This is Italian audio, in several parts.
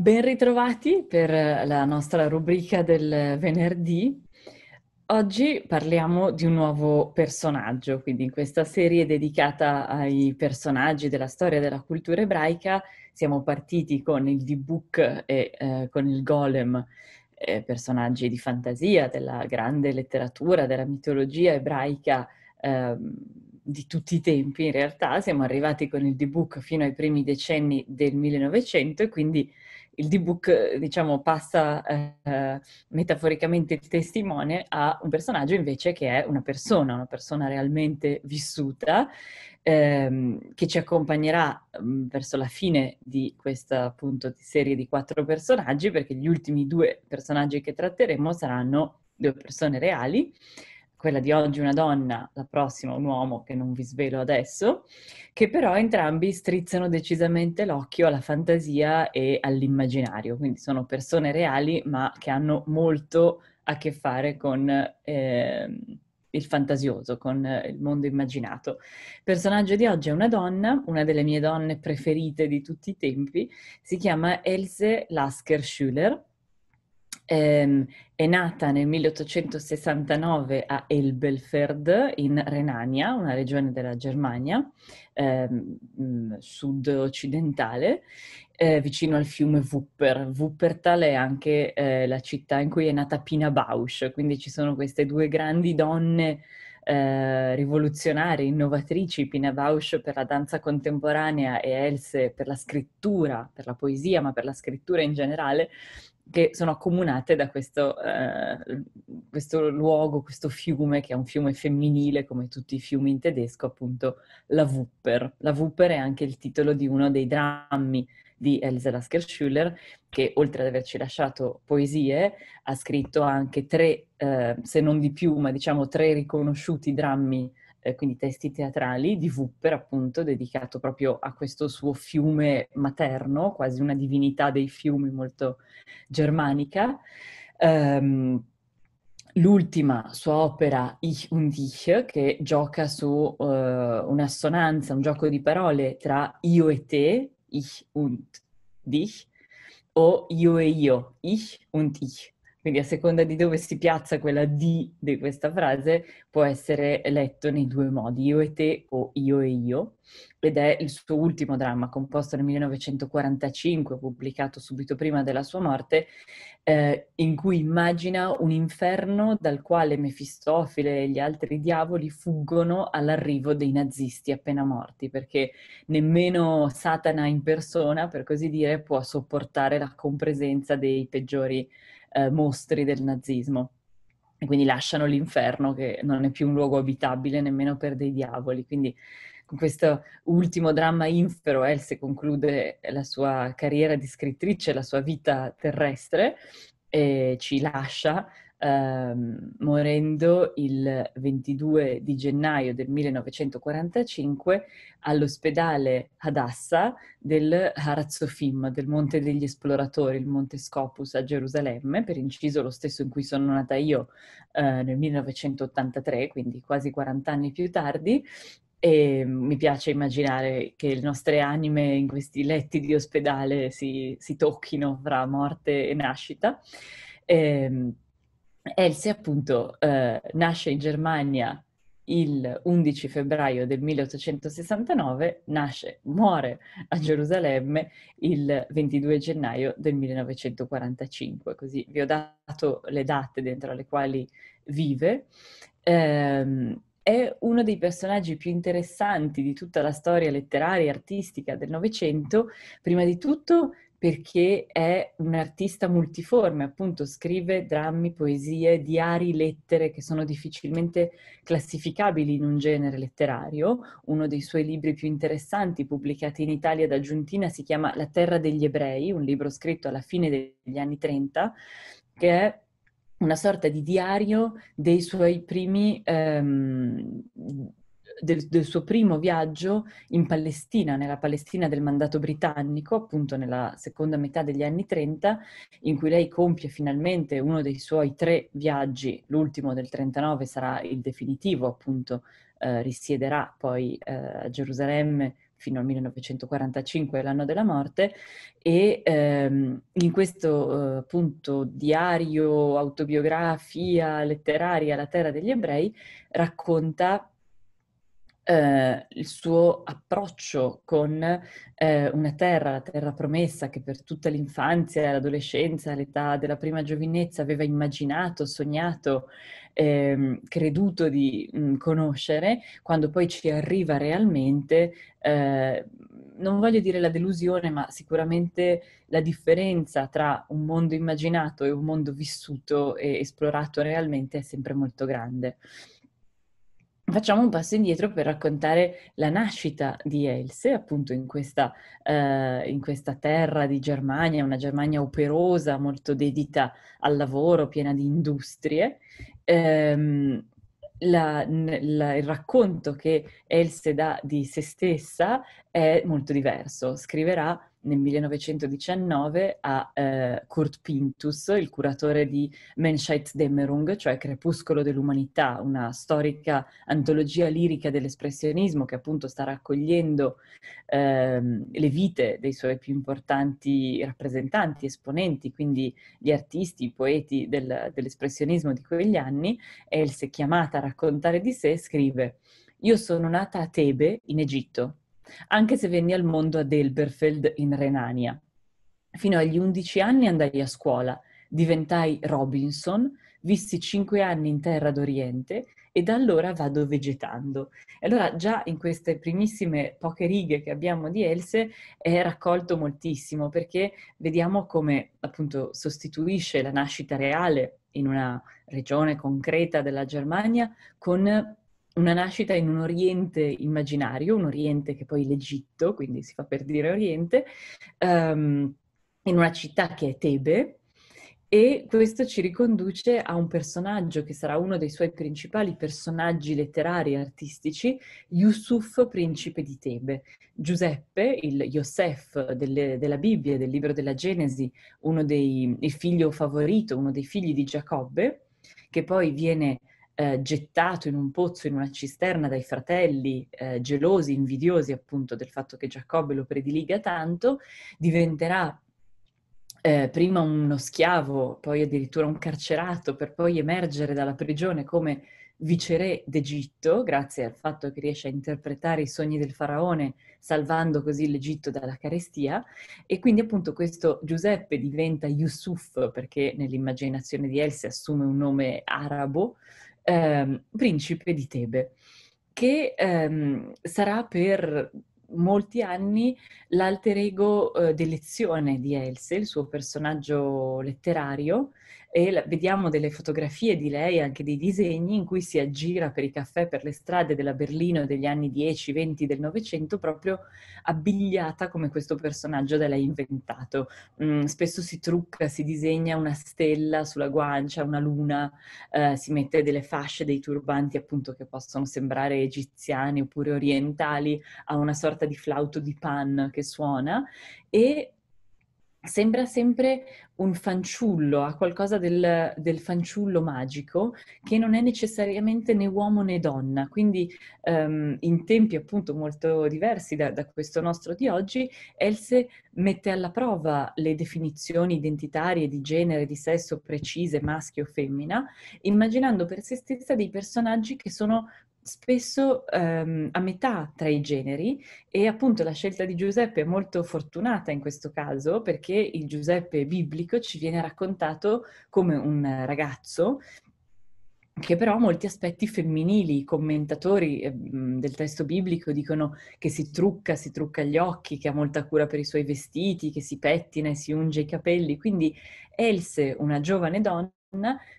Ben ritrovati per la nostra rubrica del venerdì. Oggi parliamo di un nuovo personaggio, quindi in questa serie dedicata ai personaggi della storia della cultura ebraica siamo partiti con il D-Book e eh, con il Golem, eh, personaggi di fantasia, della grande letteratura, della mitologia ebraica eh, di tutti i tempi in realtà. Siamo arrivati con il D-Book fino ai primi decenni del 1900 e quindi il D-Book, diciamo, passa eh, metaforicamente il testimone a un personaggio invece che è una persona, una persona realmente vissuta, ehm, che ci accompagnerà mh, mm, verso la fine di questa appunto serie di quattro personaggi, perché gli ultimi due personaggi che tratteremo saranno due persone reali, quella di oggi una donna, la prossima un uomo che non vi svelo adesso, che però entrambi strizzano decisamente l'occhio alla fantasia e all'immaginario, quindi sono persone reali ma che hanno molto a che fare con eh, il fantasioso, con eh, il mondo immaginato. Il personaggio di oggi è una donna, una delle mie donne preferite di tutti i tempi, si chiama Else Lasker-Schüler ehm, è nata nel 1869 a Elbelfeld in Renania, una regione della Germania ehm, mm, sud-occidentale, eh, vicino al fiume Wupper. Wuppertal è anche eh, la città in cui è nata Pina Bausch, quindi ci sono queste due grandi donne eh, rivoluzionarie, innovatrici, Pina Bausch per la danza contemporanea e Else per la scrittura, per la poesia, ma per la scrittura in generale, che sono accomunate da questo, eh, questo, luogo, questo fiume che è un fiume femminile come tutti i fiumi in tedesco, appunto la Wupper. La Wupper è anche il titolo di uno dei drammi di Elsa Lasker Schuller, che oltre ad averci lasciato poesie, ha scritto anche tre, eh, se non di più, ma diciamo tre riconosciuti drammi eh, quindi testi teatrali di Wupper, appunto, dedicato proprio a questo suo fiume materno, quasi una divinità dei fiumi molto germanica. Um, l'ultima sua opera Ich und Ich, che gioca su uh, un'assonanza, un gioco di parole tra io e te, ich und dich, o io e io, ich und ich. Quindi a seconda di dove si piazza quella D di questa frase può essere letto nei due modi, io e te o io e io. Ed è il suo ultimo dramma, composto nel 1945, pubblicato subito prima della sua morte, eh, in cui immagina un inferno dal quale Mefistofile e gli altri diavoli fuggono all'arrivo dei nazisti appena morti, perché nemmeno Satana in persona, per così dire, può sopportare la compresenza dei peggiori eh, mostri del nazismo. E quindi lasciano l'inferno che non è più un luogo abitabile nemmeno per dei diavoli. Quindi con questo ultimo dramma infero Else conclude la sua carriera di scrittrice, la sua vita terrestre e ci lascia ehm, morendo il 22 di gennaio del 1945 all'ospedale Hadassah del Harazzofim, del Monte degli Esploratori, il Monte Scopus a Gerusalemme, per inciso lo stesso in cui sono nata io eh, nel 1983, quindi quasi 40 anni più tardi, e mi piace immaginare che le nostre anime in questi letti di ospedale si, si tocchino fra morte e nascita. E, ehm, Elsie appunto eh, nasce in Germania il 11 febbraio del 1869, nasce, muore a Gerusalemme il 22 gennaio del 1945, così vi ho dato le date dentro le quali vive. Eh, è uno dei personaggi più interessanti di tutta la storia letteraria e artistica del Novecento, prima di tutto perché è un artista multiforme, appunto scrive drammi, poesie, diari, lettere che sono difficilmente classificabili in un genere letterario. Uno dei suoi libri più interessanti pubblicati in Italia da Giuntina si chiama La terra degli ebrei, un libro scritto alla fine degli anni 30, che è una sorta di diario dei suoi primi ehm, del, del, suo primo viaggio in Palestina, nella Palestina del mandato britannico, appunto nella seconda metà degli anni 30, in cui lei compie finalmente uno dei suoi tre viaggi, l'ultimo del 39 sarà il definitivo, appunto eh, risiederà poi eh, a Gerusalemme fino al 1945, l'anno della morte, e ehm, in questo eh, appunto diario, autobiografia letteraria La terra degli ebrei, racconta eh, il suo approccio con eh, una terra, la terra promessa, che per tutta l'infanzia, l'adolescenza, l'età della prima giovinezza aveva immaginato, sognato, ehm, creduto di mh, conoscere, quando poi ci arriva realmente, eh, non voglio dire la delusione, ma sicuramente la differenza tra un mondo immaginato e un mondo vissuto e esplorato realmente è sempre molto grande. Facciamo un passo indietro per raccontare la nascita di Else, appunto in questa, eh, in questa, terra di Germania, una Germania operosa, molto dedita al lavoro, piena di industrie. Eh, la, la, il racconto che Else dà di se stessa è molto diverso. Scriverà nel 1919 a eh, Kurt Pintus, il curatore di Menschheitsdämmerung, cioè Crepuscolo dell'umanità, una storica antologia lirica dell'espressionismo che appunto sta raccogliendo ehm, le vite dei suoi più importanti rappresentanti, esponenti, quindi gli artisti, i poeti del, dell'espressionismo di quegli anni. Else, chiamata a raccontare di sé, scrive «Io sono nata a Tebe, in Egitto» anche se venni al mondo ad Elberfeld in Renania. Fino agli 11 anni andai a scuola, diventai Robinson, vissi 5 anni in terra d'Oriente e da allora vado vegetando. E allora già in queste primissime poche righe che abbiamo di Else è raccolto moltissimo perché vediamo come appunto sostituisce la nascita reale in una regione concreta della Germania con una nascita in un Oriente immaginario, un Oriente che poi è l'Egitto, quindi si fa per dire Oriente, um, in una città che è Tebe, e questo ci riconduce a un personaggio che sarà uno dei suoi principali personaggi letterari e artistici, Yusuf, principe di Tebe. Giuseppe, il Yosef delle, della Bibbia, del libro della Genesi, dei, il figlio favorito, uno dei figli di Giacobbe, che poi viene eh, gettato in un pozzo, in una cisterna dai fratelli, eh, gelosi, invidiosi appunto del fatto che Giacobbe lo prediliga tanto, diventerà eh, prima uno schiavo, poi addirittura un carcerato, per poi emergere dalla prigione come viceré d'Egitto, grazie al fatto che riesce a interpretare i sogni del faraone, salvando così l'Egitto dalla carestia. E quindi appunto questo Giuseppe diventa Yusuf, perché nell'immaginazione di Elsie assume un nome arabo, ehm, principe di Tebe, che ehm, sarà per molti anni l'alter ego eh, d'elezione di Else, il suo personaggio letterario, e la, vediamo delle fotografie di lei, anche dei disegni, in cui si aggira per i caffè, per le strade della Berlino degli anni 10, 20 del Novecento, proprio abbigliata come questo personaggio da lei inventato. Mm, spesso si trucca, si disegna una stella sulla guancia, una luna, eh, si mette delle fasce, dei turbanti appunto che possono sembrare egiziani oppure orientali, ha una sorta di flauto di pan che suona e sembra sempre un fanciullo, ha qualcosa del, del, fanciullo magico che non è necessariamente né uomo né donna. Quindi um, in tempi appunto molto diversi da, da, questo nostro di oggi, Else mette alla prova le definizioni identitarie di genere, di sesso precise, maschio o femmina, immaginando per se stessa dei personaggi che sono spesso ehm, a metà tra i generi e appunto la scelta di Giuseppe è molto fortunata in questo caso perché il Giuseppe biblico ci viene raccontato come un ragazzo che però ha molti aspetti femminili, i commentatori eh, del testo biblico dicono che si trucca, si trucca gli occhi, che ha molta cura per i suoi vestiti, che si pettina e si unge i capelli, quindi Else, una giovane donna,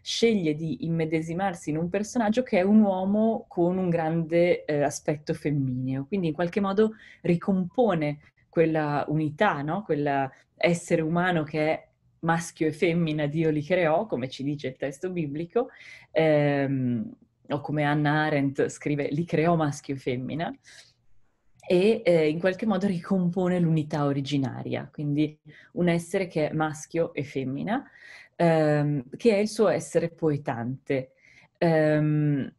sceglie di immedesimarsi in un personaggio che è un uomo con un grande eh, aspetto femmineo, quindi in qualche modo ricompone quella unità, no? quell'essere umano che è maschio e femmina, Dio li creò, come ci dice il testo biblico, ehm, o come Anna Arendt scrive, li creò maschio e femmina, e eh, in qualche modo ricompone l'unità originaria, quindi un essere che è maschio e femmina, ehm, che è il suo essere poetante. Ehm,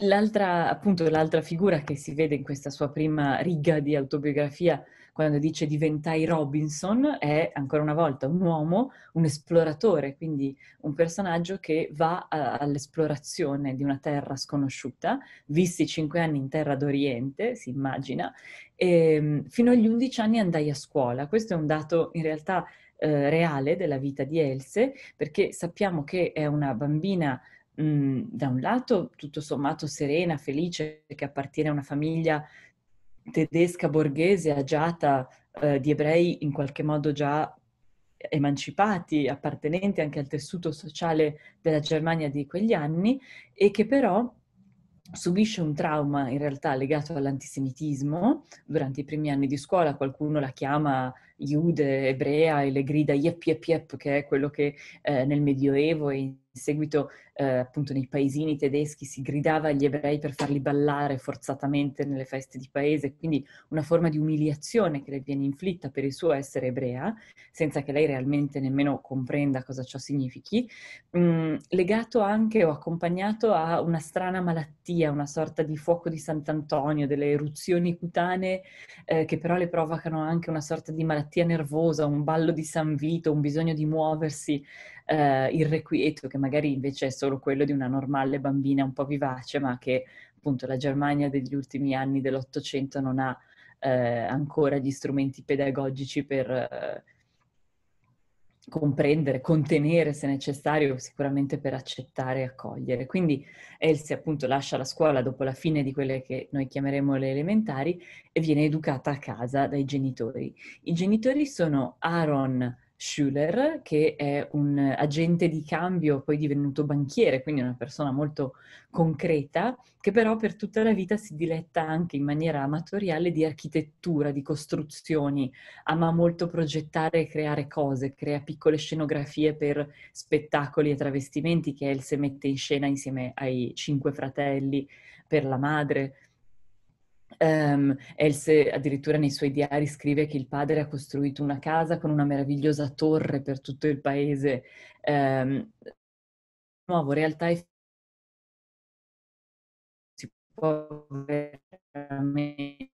l'altra, appunto, l'altra figura che si vede in questa sua prima riga di autobiografia, quando dice diventai Robinson, è ancora una volta un uomo, un esploratore, quindi un personaggio che va a, all'esplorazione di una terra sconosciuta, visti cinque anni in terra d'Oriente, si immagina, e, ehm, fino agli undici anni andai a scuola. Questo è un dato in realtà eh, reale della vita di Else, perché sappiamo che è una bambina mh, da un lato tutto sommato serena, felice, che appartiene a una famiglia tedesca borghese agiata eh, di ebrei in qualche modo già emancipati, appartenenti anche al tessuto sociale della Germania di quegli anni e che però subisce un trauma in realtà legato all'antisemitismo. Durante i primi anni di scuola qualcuno la chiama Iude ebrea e le grida yep yep yep, che è quello che eh, nel Medioevo e in seguito eh, appunto nei paesini tedeschi si gridava agli ebrei per farli ballare forzatamente nelle feste di paese, quindi una forma di umiliazione che le viene inflitta per il suo essere ebrea, senza che lei realmente nemmeno comprenda cosa ciò significhi, mh, mm, legato anche o accompagnato a una strana malattia, una sorta di fuoco di Sant'Antonio, delle eruzioni cutanee eh, che però le provocano anche una sorta di malattia malattia nervosa, un ballo di San Vito, un bisogno di muoversi eh, irrequieto, che magari invece è solo quello di una normale bambina un po' vivace, ma che appunto la Germania degli ultimi anni dell'Ottocento non ha eh, ancora gli strumenti pedagogici per... Eh, comprendere, contenere se necessario, sicuramente per accettare e accogliere. Quindi Elsie appunto lascia la scuola dopo la fine di quelle che noi chiameremo le elementari e viene educata a casa dai genitori. I genitori sono Aaron Schuller, che è un agente di cambio poi divenuto banchiere, quindi una persona molto concreta, che però per tutta la vita si diletta anche in maniera amatoriale di architettura, di costruzioni, ama molto progettare e creare cose, crea piccole scenografie per spettacoli e travestimenti che El mette in scena insieme ai cinque fratelli per la madre. Um, Else addirittura nei suoi diari scrive che il padre ha costruito una casa con una meravigliosa torre per tutto il paese. Um, nuovo, realtà e si può veramente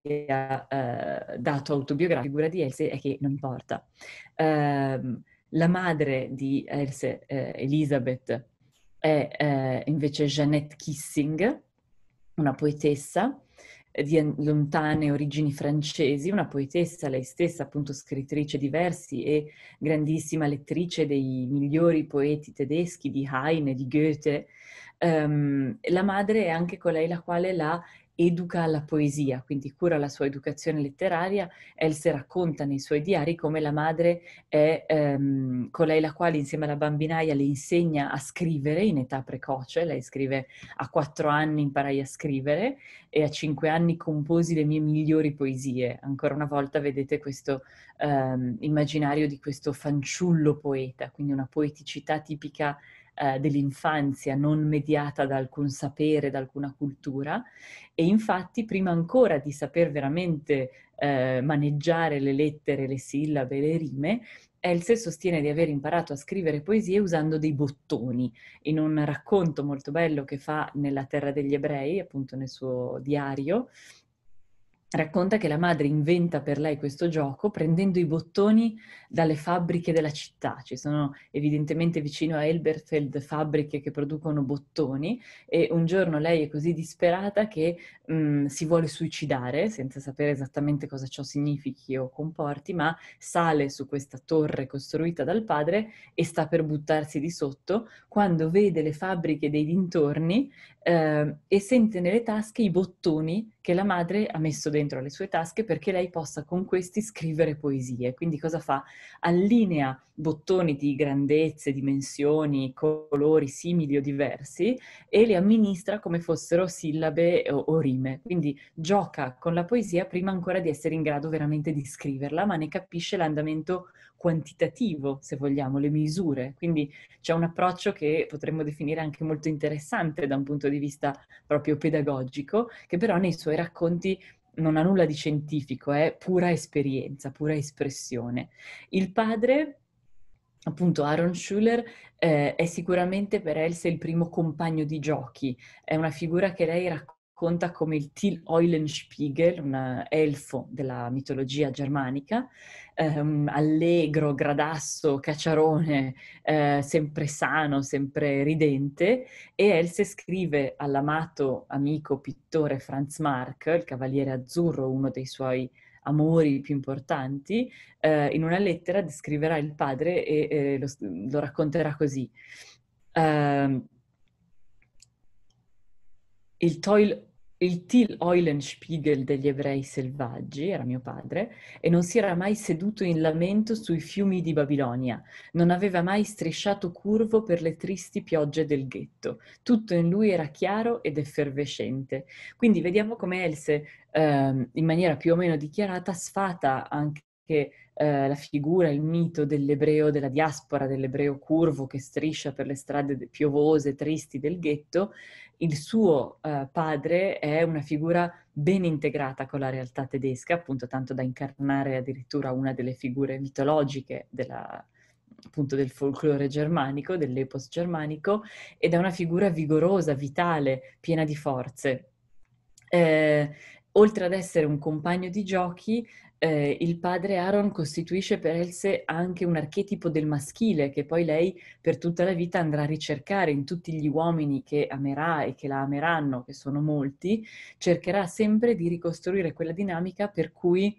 sia uh, dato autobiografico, La figura di Else è che non importa. Uh, la madre di Else, uh, eh, Elizabeth, è eh, invece Jeanette Kissing, una poetessa eh, di lontane origini francesi, una poetessa, lei stessa appunto scrittrice di versi e grandissima lettrice dei migliori poeti tedeschi di Heine, di Goethe. Um, la madre è anche colei la quale l'ha educa alla poesia, quindi cura la sua educazione letteraria. Else racconta nei suoi diari come la madre è ehm, colei la quale insieme alla bambinaia le insegna a scrivere in età precoce, lei scrive a quattro anni imparai a scrivere e a cinque anni composi le mie migliori poesie. Ancora una volta vedete questo ehm, immaginario di questo fanciullo poeta, quindi una poeticità tipica eh, dell'infanzia non mediata da alcun sapere, da alcuna cultura e infatti prima ancora di saper veramente eh, maneggiare le lettere, le sillabe, le rime, Else eh, sostiene di aver imparato a scrivere poesie usando dei bottoni. In un racconto molto bello che fa nella terra degli ebrei, appunto nel suo diario, racconta che la madre inventa per lei questo gioco prendendo i bottoni dalle fabbriche della città. Ci sono evidentemente vicino a Elberfeld fabbriche che producono bottoni e un giorno lei è così disperata che mh, mm, si vuole suicidare senza sapere esattamente cosa ciò significhi o comporti, ma sale su questa torre costruita dal padre e sta per buttarsi di sotto quando vede le fabbriche dei dintorni eh, e sente nelle tasche i bottoni che la madre ha messo dentro le sue tasche perché lei possa con questi scrivere poesie. Quindi cosa fa? Allinea bottoni di grandezze, dimensioni, colori simili o diversi e li amministra come fossero sillabe o, o rime. Quindi gioca con la poesia prima ancora di essere in grado veramente di scriverla, ma ne capisce l'andamento quantitativo, se vogliamo, le misure. Quindi c'è un approccio che potremmo definire anche molto interessante da un punto di vista proprio pedagogico, che però nei suoi racconti non ha nulla di scientifico, è pura esperienza, pura espressione. Il padre appunto Aaron Schuller eh, è sicuramente per Else il primo compagno di giochi, è una figura che lei racconta racconta come il Till Eulenspiegel, un eh, elfo della mitologia germanica, ehm, allegro, gradasso, cacciarone, eh, sempre sano, sempre ridente, e Else scrive all'amato amico pittore Franz Marc, il cavaliere azzurro, uno dei suoi amori più importanti, eh, in una lettera descriverà il padre e eh, lo, lo, racconterà così. Uh, il, toil, il Till Eulenspiegel degli ebrei selvaggi, era mio padre, e non si era mai seduto in lamento sui fiumi di Babilonia, non aveva mai strisciato curvo per le tristi piogge del ghetto. Tutto in lui era chiaro ed effervescente. Quindi vediamo come Else, eh, in maniera più o meno dichiarata, sfata anche che eh, la figura, il mito dell'ebreo della diaspora, dell'ebreo curvo che striscia per le strade piovose, tristi del ghetto, il suo eh, padre è una figura ben integrata con la realtà tedesca, appunto tanto da incarnare addirittura una delle figure mitologiche della, appunto del folklore germanico, dell'epos germanico, ed è una figura vigorosa, vitale, piena di forze. Eh, oltre ad essere un compagno di giochi, eh, il padre Aaron costituisce per Else anche un archetipo del maschile che poi lei per tutta la vita andrà a ricercare in tutti gli uomini che amerà e che la ameranno, che sono molti, cercherà sempre di ricostruire quella dinamica per cui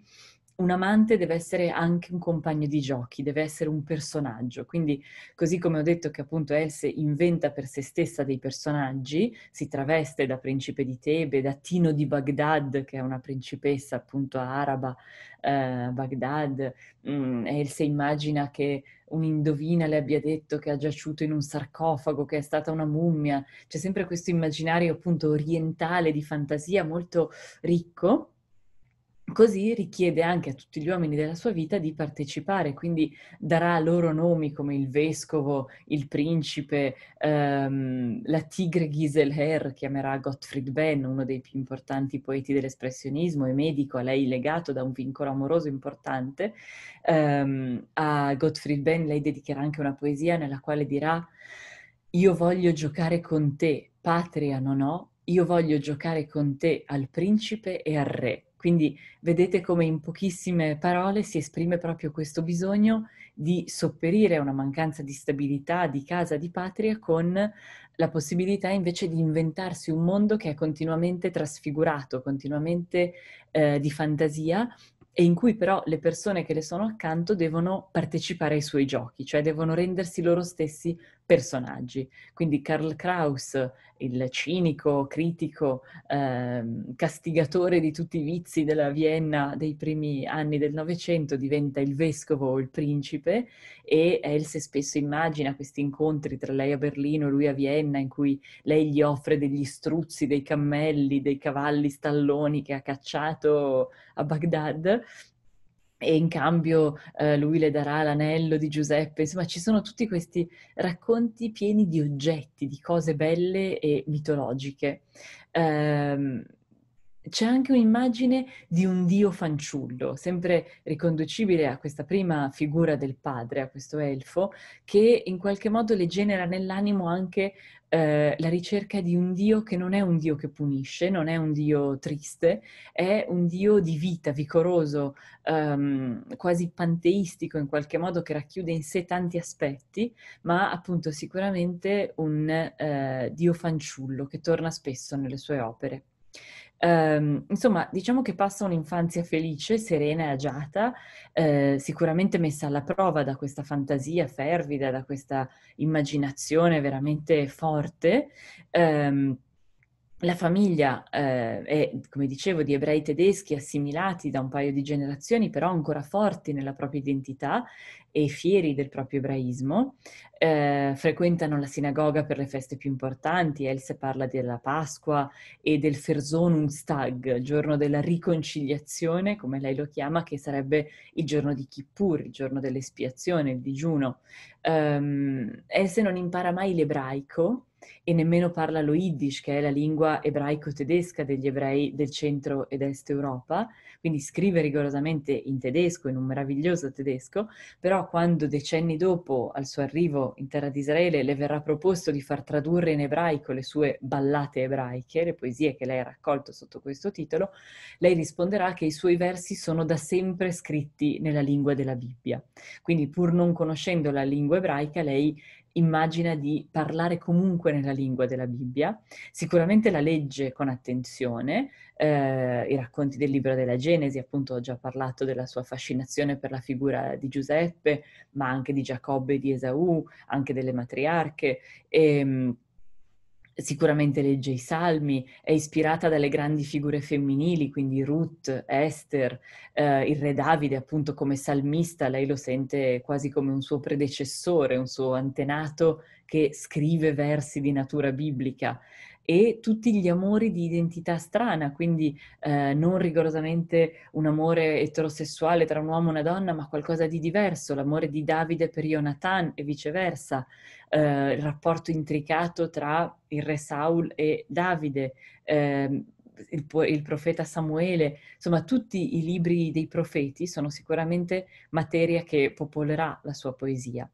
un amante deve essere anche un compagno di giochi, deve essere un personaggio. Quindi, così come ho detto che appunto Else inventa per se stessa dei personaggi, si traveste da principe di Tebe, da Tino di Baghdad, che è una principessa appunto araba a eh, Baghdad. Mm, Else immagina che un'indovina le abbia detto che ha giaciuto in un sarcofago, che è stata una mummia. C'è sempre questo immaginario appunto orientale di fantasia molto ricco Così richiede anche a tutti gli uomini della sua vita di partecipare, quindi darà loro nomi come il vescovo, il principe, ehm, la tigre Giselher, chiamerà Gottfried Benn, uno dei più importanti poeti dell'espressionismo e medico, a lei legato da un vincolo amoroso importante. Ehm, a Gottfried Benn lei dedicherà anche una poesia nella quale dirà «Io voglio giocare con te, patria non ho, io voglio giocare con te al principe e al re» Quindi vedete come in pochissime parole si esprime proprio questo bisogno di sopperire a una mancanza di stabilità, di casa, di patria, con la possibilità invece di inventarsi un mondo che è continuamente trasfigurato, continuamente eh, di fantasia e in cui però le persone che le sono accanto devono partecipare ai suoi giochi, cioè devono rendersi loro stessi personaggi. Quindi Karl Kraus, il cinico, critico, ehm, castigatore di tutti i vizi della Vienna dei primi anni del Novecento, diventa il vescovo o il principe e Else spesso immagina questi incontri tra lei a Berlino e lui a Vienna in cui lei gli offre degli struzzi, dei cammelli, dei cavalli stalloni che ha cacciato a Baghdad e in cambio eh, lui le darà l'anello di Giuseppe, insomma ci sono tutti questi racconti pieni di oggetti, di cose belle e mitologiche. Ehm, c'è anche un'immagine di un dio fanciullo, sempre riconducibile a questa prima figura del padre, a questo elfo, che in qualche modo le genera nell'animo anche eh, la ricerca di un dio che non è un dio che punisce, non è un dio triste, è un dio di vita, vicoroso, ehm, quasi panteistico in qualche modo, che racchiude in sé tanti aspetti, ma appunto sicuramente un eh, dio fanciullo che torna spesso nelle sue opere. Um, insomma, diciamo che passa un'infanzia felice, serena e agiata, eh, sicuramente messa alla prova da questa fantasia fervida, da questa immaginazione veramente forte. Um, la famiglia eh, è, come dicevo, di ebrei tedeschi assimilati da un paio di generazioni, però ancora forti nella propria identità e fieri del proprio ebraismo. Eh, frequentano la sinagoga per le feste più importanti, Else parla della Pasqua e del Fersonungstag, il giorno della riconciliazione, come lei lo chiama, che sarebbe il giorno di Kippur, il giorno dell'espiazione, il digiuno. Um, Else non impara mai l'ebraico, e nemmeno parla lo Yiddish, che è la lingua ebraico-tedesca degli ebrei del centro ed est Europa, quindi scrive rigorosamente in tedesco, in un meraviglioso tedesco, però quando decenni dopo, al suo arrivo in terra di Israele, le verrà proposto di far tradurre in ebraico le sue ballate ebraiche, le poesie che lei ha raccolto sotto questo titolo, lei risponderà che i suoi versi sono da sempre scritti nella lingua della Bibbia. Quindi pur non conoscendo la lingua ebraica, lei immagina di parlare comunque nella lingua della Bibbia, sicuramente la legge con attenzione, eh, i racconti del libro della Genesi, appunto ho già parlato della sua fascinazione per la figura di Giuseppe, ma anche di Giacobbe e di Esaù, anche delle matriarche. E, ehm, sicuramente legge i salmi, è ispirata dalle grandi figure femminili, quindi Ruth, Esther, eh, il re Davide appunto come salmista, lei lo sente quasi come un suo predecessore, un suo antenato che scrive versi di natura biblica e tutti gli amori di identità strana, quindi eh, non rigorosamente un amore eterosessuale tra un uomo e una donna, ma qualcosa di diverso, l'amore di Davide per Jonathan e viceversa, eh, il rapporto intricato tra il re Saul e Davide. Eh, il, il, profeta Samuele, insomma tutti i libri dei profeti sono sicuramente materia che popolerà la sua poesia.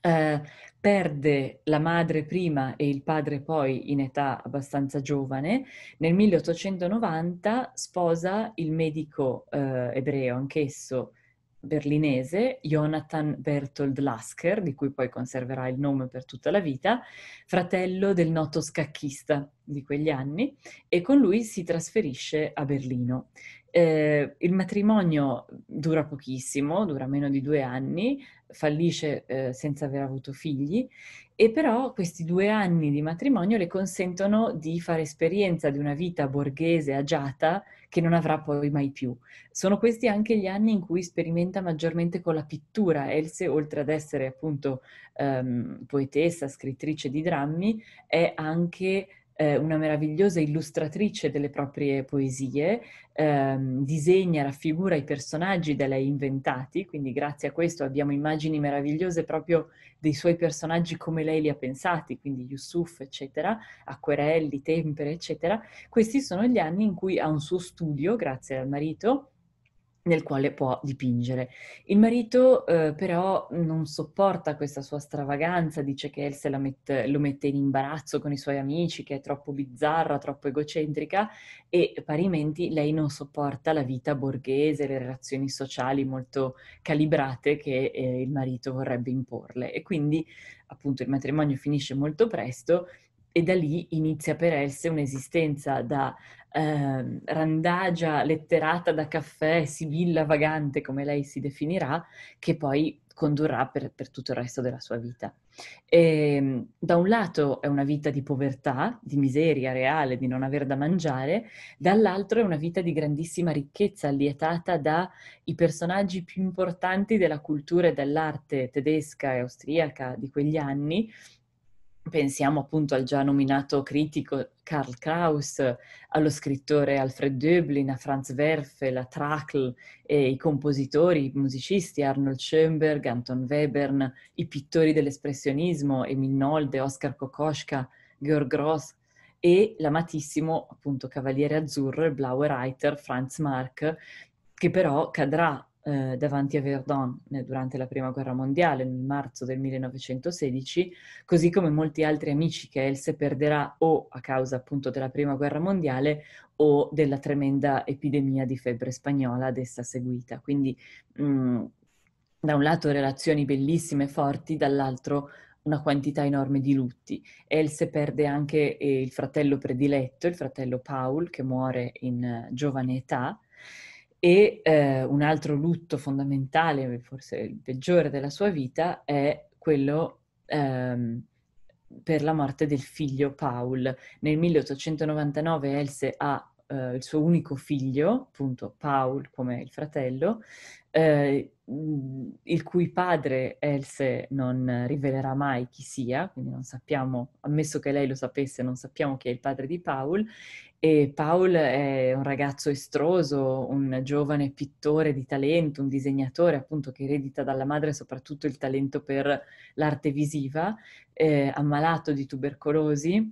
Eh, perde la madre prima e il padre poi in età abbastanza giovane, nel 1890 sposa il medico eh, ebreo, anch'esso berlinese, Jonathan Bertold Lasker, di cui poi conserverà il nome per tutta la vita, fratello del noto scacchista di quegli anni, e con lui si trasferisce a Berlino. Eh, il matrimonio dura pochissimo, dura meno di due anni, fallisce eh, senza aver avuto figli e però questi due anni di matrimonio le consentono di fare esperienza di una vita borghese agiata che non avrà poi mai più. Sono questi anche gli anni in cui sperimenta maggiormente con la pittura. Else, oltre ad essere appunto ehm, poetessa, scrittrice di drammi, è anche eh, una meravigliosa illustratrice delle proprie poesie, ehm, disegna, raffigura i personaggi da lei inventati, quindi grazie a questo abbiamo immagini meravigliose proprio dei suoi personaggi come lei li ha pensati, quindi Yusuf, eccetera, Acquerelli, Tempere, eccetera. Questi sono gli anni in cui ha un suo studio, grazie al marito, nel quale può dipingere. Il marito eh, però non sopporta questa sua stravaganza, dice che Else met- lo mette in imbarazzo con i suoi amici, che è troppo bizzarra, troppo egocentrica e parimenti lei non sopporta la vita borghese, le relazioni sociali molto calibrate che eh, il marito vorrebbe imporle e quindi appunto il matrimonio finisce molto presto e da lì inizia per esse un'esistenza da eh, randagia letterata da caffè, sibilla vagante come lei si definirà, che poi condurrà per, per tutto il resto della sua vita. E, ehm, da un lato è una vita di povertà, di miseria reale, di non aver da mangiare, dall'altro è una vita di grandissima ricchezza, allietata dai personaggi più importanti della cultura e dell'arte tedesca e austriaca di quegli anni, Pensiamo appunto al già nominato critico Karl Kraus, allo scrittore Alfred Döblin, a Franz Werfel, a Trakl e i compositori, i musicisti Arnold Schoenberg, Anton Webern, i pittori dell'espressionismo Emil Nolde, Oskar Kokoschka, Georg Gross e l'amatissimo appunto Cavaliere Azzurro, il Blauer Reiter, Franz Marc, che però cadrà eh, davanti a Verdun eh, durante la Prima Guerra Mondiale nel marzo del 1916, così come molti altri amici che Else perderà o a causa appunto della Prima Guerra Mondiale o della tremenda epidemia di febbre spagnola ad essa seguita. Quindi mh, mm, da un lato relazioni bellissime e forti, dall'altro una quantità enorme di lutti. Else perde anche eh, il fratello prediletto, il fratello Paul, che muore in eh, giovane età, e eh, un altro lutto fondamentale, forse il peggiore della sua vita, è quello ehm, per la morte del figlio Paul. Nel 1899 Else ha eh, il suo unico figlio, appunto Paul come il fratello, eh, il cui padre Else non rivelerà mai chi sia, quindi non sappiamo, ammesso che lei lo sapesse, non sappiamo chi è il padre di Paul. E Paul è un ragazzo estroso, un giovane pittore di talento, un disegnatore appunto che eredita dalla madre soprattutto il talento per l'arte visiva, eh, ammalato di tubercolosi.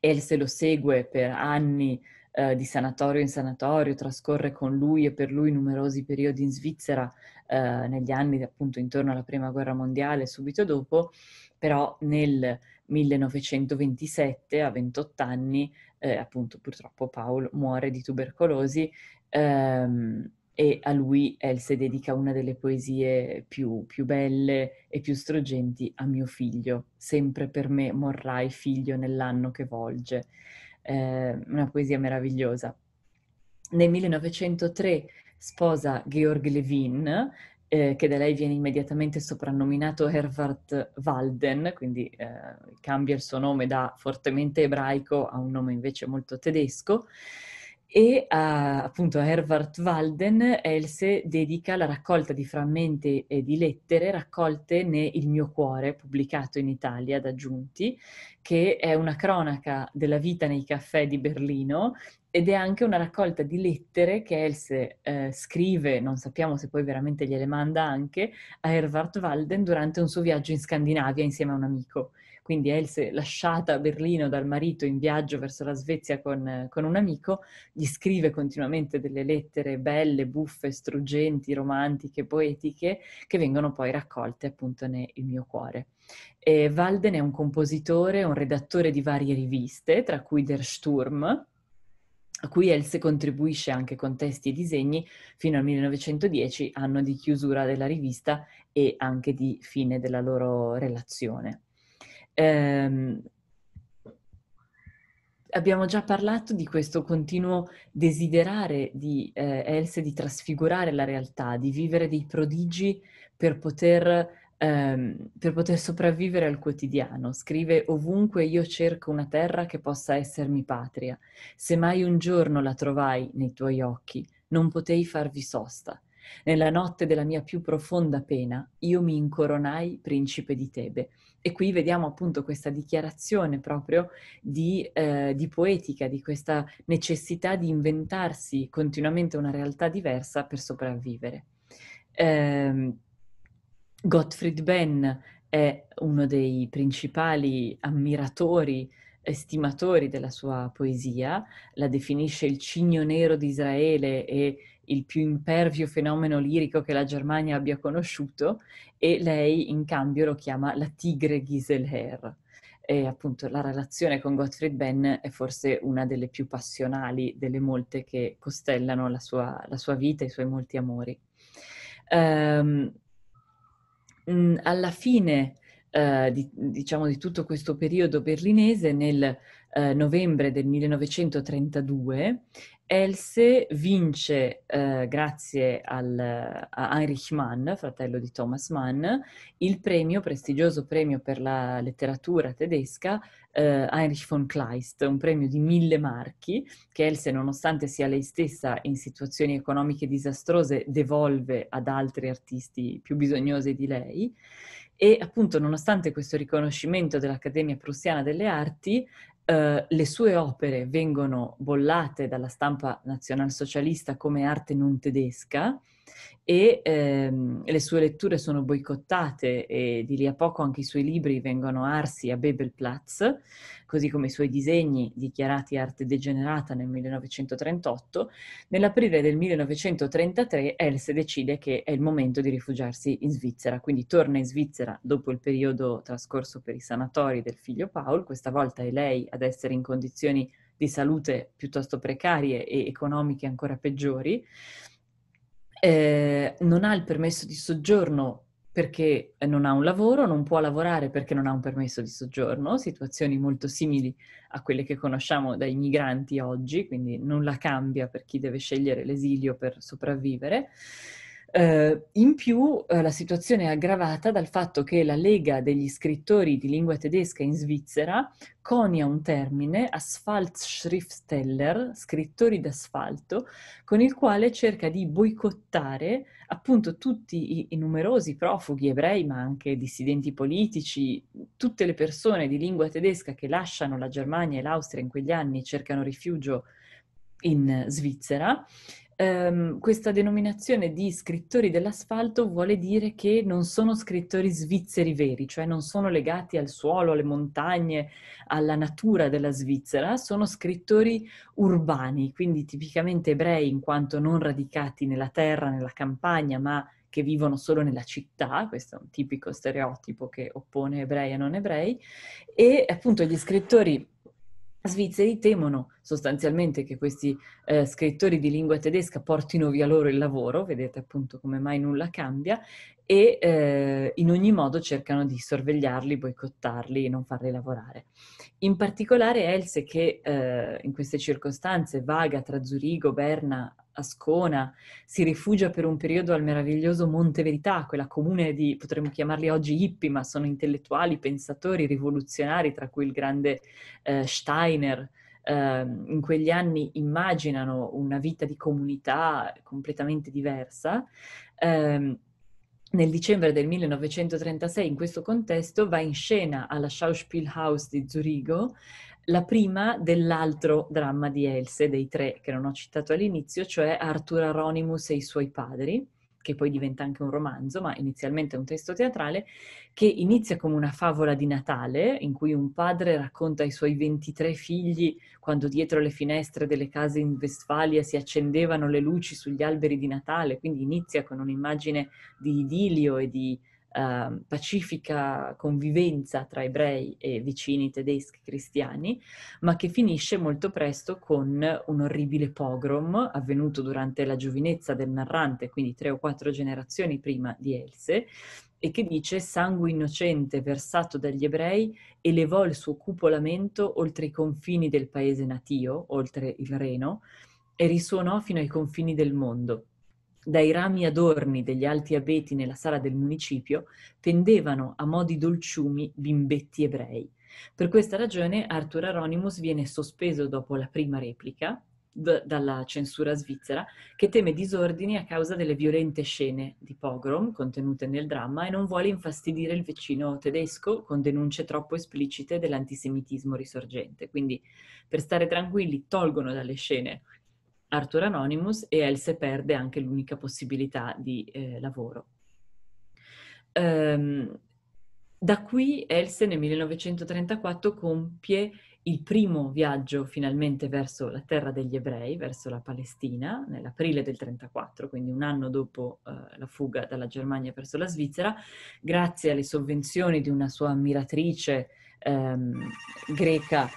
Else lo segue per anni eh, di sanatorio in sanatorio, trascorre con lui e per lui numerosi periodi in Svizzera eh, negli anni appunto intorno alla Prima Guerra Mondiale, subito dopo, però nel 1927, a 28 anni, eh, appunto purtroppo Paul muore di tubercolosi ehm, e a lui Else eh, dedica una delle poesie più, più, belle e più struggenti a mio figlio, sempre per me morrai figlio nell'anno che volge eh, una poesia meravigliosa. Nel 1903 sposa Georg Levin, eh, che da lei viene immediatamente soprannominato Herbert Walden, quindi eh, cambia il suo nome da fortemente ebraico a un nome invece molto tedesco. E a, eh, appunto a Hervart Walden Else dedica la raccolta di frammenti e di lettere raccolte ne Il mio cuore, pubblicato in Italia da Giunti, che è una cronaca della vita nei caffè di Berlino ed è anche una raccolta di lettere che Else eh, scrive, non sappiamo se poi veramente gliele manda anche, a Hervart Walden durante un suo viaggio in Scandinavia insieme a un amico quindi Else, lasciata a Berlino dal marito in viaggio verso la Svezia con, con un amico, gli scrive continuamente delle lettere belle, buffe, struggenti, romantiche, poetiche, che vengono poi raccolte appunto nel mio cuore. E Walden è un compositore, un redattore di varie riviste, tra cui Der Sturm, a cui Else contribuisce anche con testi e disegni fino al 1910, anno di chiusura della rivista e anche di fine della loro relazione ehm, abbiamo già parlato di questo continuo desiderare di eh, Else di trasfigurare la realtà, di vivere dei prodigi per poter, ehm, per poter sopravvivere al quotidiano. Scrive ovunque io cerco una terra che possa essermi patria. Se mai un giorno la trovai nei tuoi occhi, non potei farvi sosta. Nella notte della mia più profonda pena io mi incoronai principe di Tebe. E qui vediamo appunto questa dichiarazione proprio di, eh, di poetica, di questa necessità di inventarsi continuamente una realtà diversa per sopravvivere. Eh, Gottfried Benn è uno dei principali ammiratori estimatori della sua poesia, la definisce il cigno nero di Israele e il più impervio fenomeno lirico che la Germania abbia conosciuto e lei in cambio lo chiama la tigre Giselher. E appunto la relazione con Gottfried Benn è forse una delle più passionali delle molte che costellano la sua, la sua vita e i suoi molti amori. Um, alla fine uh, di, diciamo, di tutto questo periodo berlinese, nel eh, novembre del 1932, Else vince, eh, grazie al, a Heinrich Mann, fratello di Thomas Mann, il premio, prestigioso premio per la letteratura tedesca eh, Heinrich von Kleist, un premio di mille marchi che Else, nonostante sia lei stessa in situazioni economiche disastrose, devolve ad altri artisti più bisognosi di lei. E appunto, nonostante questo riconoscimento dell'Accademia Prussiana delle Arti, eh, le sue opere vengono bollate dalla stampa nazionalsocialista come arte non tedesca, e ehm, le sue letture sono boicottate e di lì a poco anche i suoi libri vengono arsi a Bebelplatz, così come i suoi disegni dichiarati arte degenerata nel 1938. Nell'aprile del 1933 Else decide che è il momento di rifugiarsi in Svizzera, quindi torna in Svizzera dopo il periodo trascorso per i sanatori del figlio Paul, questa volta è lei ad essere in condizioni di salute piuttosto precarie e economiche ancora peggiori eh, non ha il permesso di soggiorno perché eh, non ha un lavoro, non può lavorare perché non ha un permesso di soggiorno, situazioni molto simili a quelle che conosciamo dai migranti oggi, quindi nulla cambia per chi deve scegliere l'esilio per sopravvivere. Eh, in più eh, la situazione è aggravata dal fatto che la Lega degli scrittori di lingua tedesca in Svizzera conia un termine, asphalt scrittori d'asfalto, con il quale cerca di boicottare appunto tutti i, i numerosi profughi ebrei, ma anche dissidenti politici, tutte le persone di lingua tedesca che lasciano la Germania e l'Austria in quegli anni e cercano rifugio in Svizzera ehm, questa denominazione di scrittori dell'asfalto vuole dire che non sono scrittori svizzeri veri, cioè non sono legati al suolo, alle montagne, alla natura della Svizzera, sono scrittori urbani, quindi tipicamente ebrei in quanto non radicati nella terra, nella campagna, ma che vivono solo nella città, questo è un tipico stereotipo che oppone ebrei e non ebrei, e appunto gli scrittori svizzeri temono sostanzialmente che questi eh, scrittori di lingua tedesca portino via loro il lavoro, vedete appunto come mai nulla cambia, e eh, in ogni modo cercano di sorvegliarli, boicottarli e non farli lavorare. In particolare Else che eh, in queste circostanze vaga tra Zurigo, Berna, Ascona, si rifugia per un periodo al meraviglioso Monte Verità, quella comune di, potremmo chiamarli oggi hippi, ma sono intellettuali, pensatori, rivoluzionari, tra cui il grande eh, Steiner, eh, in quegli anni immaginano una vita di comunità completamente diversa. Eh, nel dicembre del 1936, in questo contesto, va in scena alla Schauspielhaus di Zurigo la prima dell'altro dramma di Else, dei tre che non ho citato all'inizio, cioè Arthur Aronimus e i suoi padri, che poi diventa anche un romanzo, ma inizialmente è un testo teatrale, che inizia come una favola di Natale, in cui un padre racconta ai suoi 23 figli quando dietro le finestre delle case in Vestfalia si accendevano le luci sugli alberi di Natale, quindi inizia con un'immagine di idilio e di Ehm, pacifica convivenza tra ebrei e vicini tedeschi cristiani, ma che finisce molto presto con un orribile pogrom avvenuto durante la giovinezza del narrante, quindi tre o quattro generazioni prima di Else, e che dice sangue innocente versato dagli ebrei elevò il suo cupo lamento oltre i confini del paese natio, oltre il Reno, e risuonò fino ai confini del mondo dai rami adorni degli alti abeti nella sala del municipio pendevano a modi dolciumi bimbetti ebrei. Per questa ragione Arthur Aronimus viene sospeso dopo la prima replica d- dalla censura svizzera che teme disordini a causa delle violente scene di pogrom contenute nel dramma e non vuole infastidire il vicino tedesco con denunce troppo esplicite dell'antisemitismo risorgente. Quindi per stare tranquilli tolgono dalle scene Arthur Anonymous e Else perde anche l'unica possibilità di eh, lavoro. Um, da qui Else nel 1934 compie il primo viaggio finalmente verso la terra degli ebrei, verso la Palestina, nell'aprile del 1934, quindi un anno dopo eh, la fuga dalla Germania verso la Svizzera, grazie alle sovvenzioni di una sua ammiratrice ehm, greca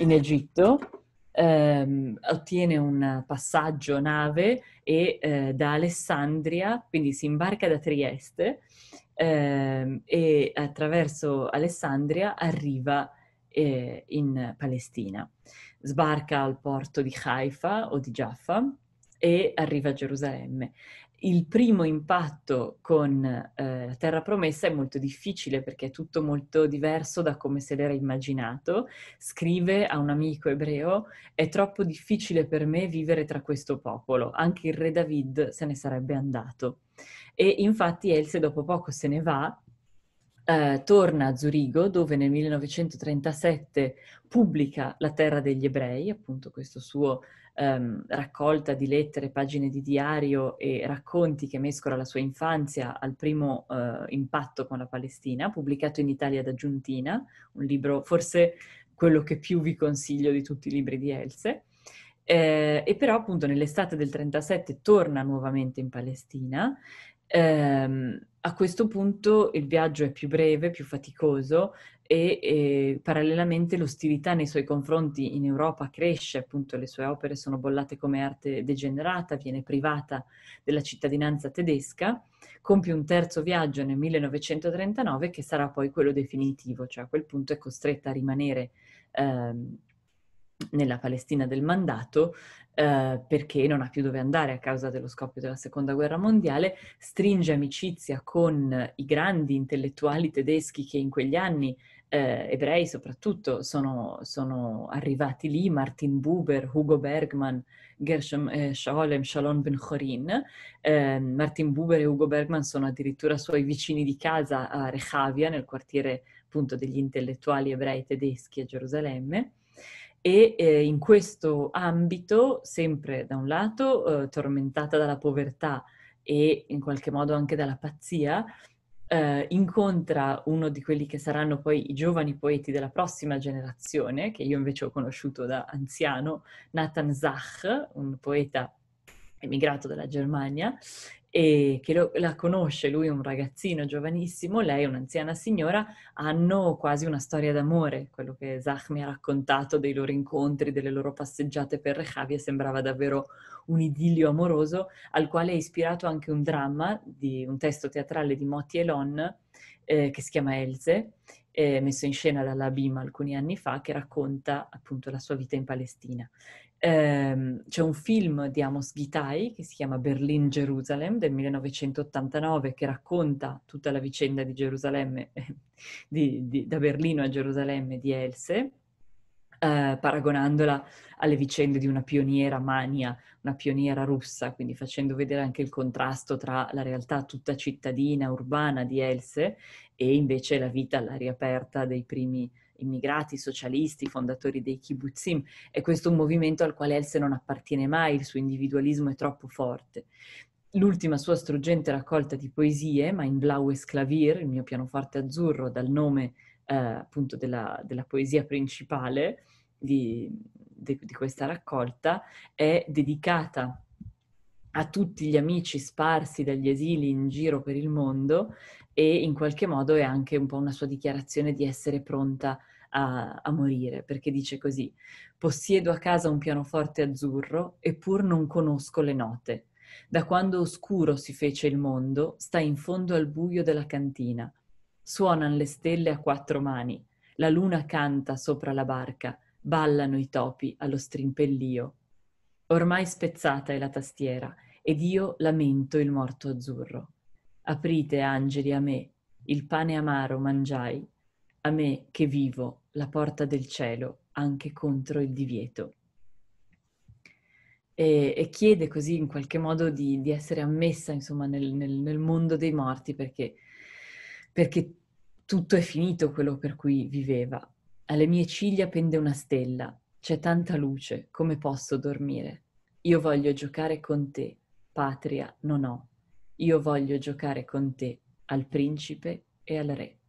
in Egitto, ehm, ottiene un passaggio nave e eh, da Alessandria, quindi si imbarca da Trieste ehm, e attraverso Alessandria arriva eh, in Palestina. Sbarca al porto di Haifa o di Jaffa e arriva a Gerusalemme il primo impatto con eh, Terra Promessa è molto difficile perché è tutto molto diverso da come se l'era immaginato. Scrive a un amico ebreo, è troppo difficile per me vivere tra questo popolo, anche il re David se ne sarebbe andato. E infatti Else dopo poco se ne va Uh, torna a Zurigo dove nel 1937 pubblica La terra degli ebrei, appunto questo suo ehm, raccolta di lettere, pagine di diario e racconti che mescola la sua infanzia al primo eh, impatto con la Palestina, pubblicato in Italia da Giuntina, un libro forse quello che più vi consiglio di tutti i libri di Else. Eh, e però appunto nell'estate del 37 torna nuovamente in Palestina. Eh, a questo punto il viaggio è più breve, più faticoso, e eh, parallelamente l'ostilità nei suoi confronti in Europa cresce, appunto le sue opere sono bollate come arte degenerata, viene privata della cittadinanza tedesca, compie un terzo viaggio nel 1939 che sarà poi quello definitivo, cioè a quel punto è costretta a rimanere eh, nella Palestina del mandato eh, perché non ha più dove andare a causa dello scoppio della seconda guerra mondiale, stringe amicizia con i grandi intellettuali tedeschi che in quegli anni eh, ebrei soprattutto sono, sono, arrivati lì, Martin Buber, Hugo Bergman, Gershom eh, Sholem, Shalom Ben Chorin. Eh, Martin Buber e Hugo Bergman sono addirittura suoi vicini di casa a Rechavia, nel quartiere appunto degli intellettuali ebrei tedeschi a Gerusalemme. E eh, in questo ambito, sempre da un lato, eh, tormentata dalla povertà e in qualche modo anche dalla pazzia, eh, incontra uno di quelli che saranno poi i giovani poeti della prossima generazione, che io invece ho conosciuto da anziano, Nathan Zach, un poeta emigrato dalla Germania, e che lo, la conosce, lui è un ragazzino giovanissimo, lei è un'anziana signora, hanno quasi una storia d'amore, quello che Zach mi ha raccontato dei loro incontri, delle loro passeggiate per Rechavia sembrava davvero un idillio amoroso al quale è ispirato anche un dramma di un testo teatrale di Motti Elon eh, che si chiama Else, eh, messo in scena dalla Bima alcuni anni fa, che racconta appunto la sua vita in Palestina ehm, c'è un film di Amos Gitai che si chiama Berlin Jerusalem del 1989 che racconta tutta la vicenda di Gerusalemme, di, di, da Berlino a Gerusalemme di Else. Eh, paragonandola alle vicende di una pioniera mania, una pioniera russa, quindi facendo vedere anche il contrasto tra la realtà tutta cittadina, urbana di Else e invece la vita all'aria aperta dei primi immigrati, socialisti, fondatori dei kibbutzim, è questo un movimento al quale Else non appartiene mai, il suo individualismo è troppo forte. L'ultima sua struggente raccolta di poesie, Ma in Blau e Klavier, il mio pianoforte azzurro, dal nome eh, appunto della, della, poesia principale di, di, di questa raccolta, è dedicata a tutti gli amici sparsi dagli esili in giro per il mondo e in qualche modo è anche un po' una sua dichiarazione di essere pronta a, a, morire, perché dice così, possiedo a casa un pianoforte azzurro eppur non conosco le note. Da quando oscuro si fece il mondo, sta in fondo al buio della cantina. Suonan le stelle a quattro mani, la luna canta sopra la barca, ballano i topi allo strimpellio. Ormai spezzata è la tastiera ed io lamento il morto azzurro. Aprite, angeli, a me, il pane amaro mangiai, a me che vivo, la porta del cielo, anche contro il divieto. E, e chiede così in qualche modo di, di essere ammessa, insomma, nel, nel, nel mondo dei morti, perché, perché tutto è finito quello per cui viveva. Alle mie ciglia pende una stella, c'è tanta luce, come posso dormire? Io voglio giocare con te, patria non ho, io voglio giocare con te al principe e al re.